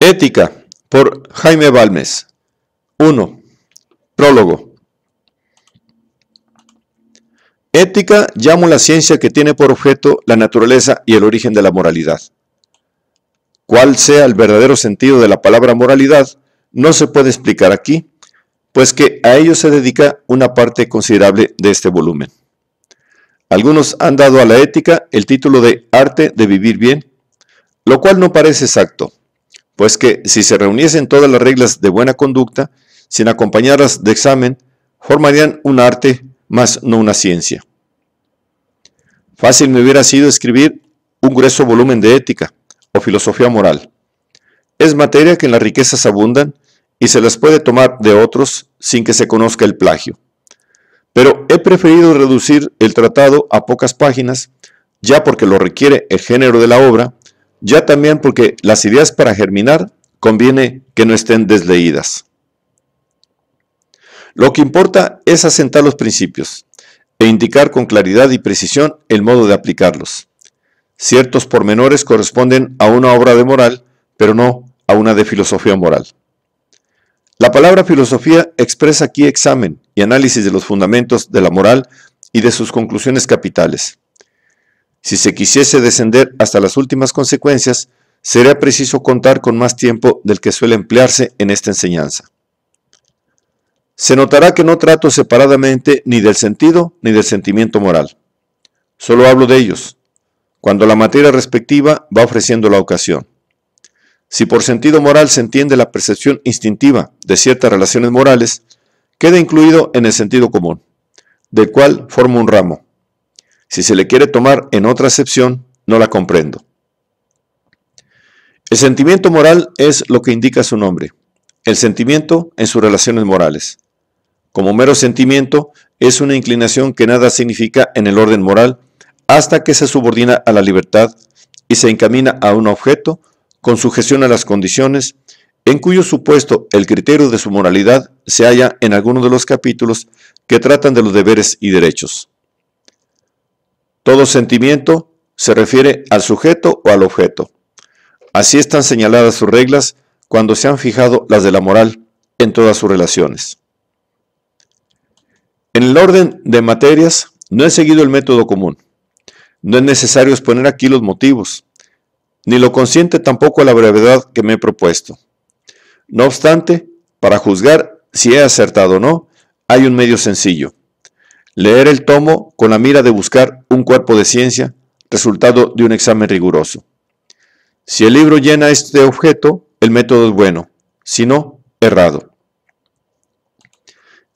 Ética por Jaime Balmes. 1. Prólogo. Ética llamo la ciencia que tiene por objeto la naturaleza y el origen de la moralidad. Cuál sea el verdadero sentido de la palabra moralidad no se puede explicar aquí, pues que a ello se dedica una parte considerable de este volumen. Algunos han dado a la ética el título de arte de vivir bien, lo cual no parece exacto pues que si se reuniesen todas las reglas de buena conducta, sin acompañarlas de examen, formarían un arte, más no una ciencia. Fácil me hubiera sido escribir un grueso volumen de ética o filosofía moral. Es materia que en las riquezas abundan y se las puede tomar de otros sin que se conozca el plagio. Pero he preferido reducir el tratado a pocas páginas, ya porque lo requiere el género de la obra, ya también porque las ideas para germinar conviene que no estén desleídas. Lo que importa es asentar los principios e indicar con claridad y precisión el modo de aplicarlos. Ciertos pormenores corresponden a una obra de moral, pero no a una de filosofía moral. La palabra filosofía expresa aquí examen y análisis de los fundamentos de la moral y de sus conclusiones capitales. Si se quisiese descender hasta las últimas consecuencias, sería preciso contar con más tiempo del que suele emplearse en esta enseñanza. Se notará que no trato separadamente ni del sentido ni del sentimiento moral. Solo hablo de ellos, cuando la materia respectiva va ofreciendo la ocasión. Si por sentido moral se entiende la percepción instintiva de ciertas relaciones morales, queda incluido en el sentido común, del cual forma un ramo. Si se le quiere tomar en otra acepción, no la comprendo. El sentimiento moral es lo que indica su nombre, el sentimiento en sus relaciones morales. Como mero sentimiento, es una inclinación que nada significa en el orden moral hasta que se subordina a la libertad y se encamina a un objeto con sujeción a las condiciones en cuyo supuesto el criterio de su moralidad se halla en alguno de los capítulos que tratan de los deberes y derechos. Todo sentimiento se refiere al sujeto o al objeto. Así están señaladas sus reglas cuando se han fijado las de la moral en todas sus relaciones. En el orden de materias no he seguido el método común. No es necesario exponer aquí los motivos, ni lo consiente tampoco la brevedad que me he propuesto. No obstante, para juzgar si he acertado o no, hay un medio sencillo. Leer el tomo con la mira de buscar un cuerpo de ciencia, resultado de un examen riguroso. Si el libro llena este objeto, el método es bueno, si no, errado.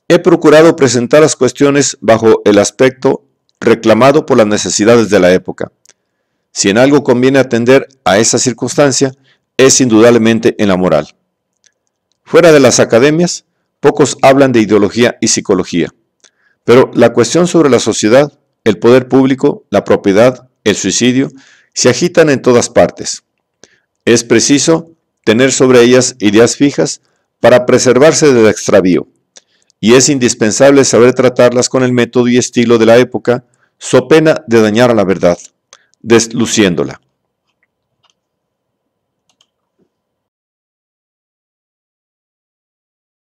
He procurado presentar las cuestiones bajo el aspecto reclamado por las necesidades de la época. Si en algo conviene atender a esa circunstancia, es indudablemente en la moral. Fuera de las academias, pocos hablan de ideología y psicología. Pero la cuestión sobre la sociedad, el poder público, la propiedad, el suicidio, se agitan en todas partes. Es preciso tener sobre ellas ideas fijas para preservarse del extravío, y es indispensable saber tratarlas con el método y estilo de la época, so pena de dañar a la verdad, desluciéndola.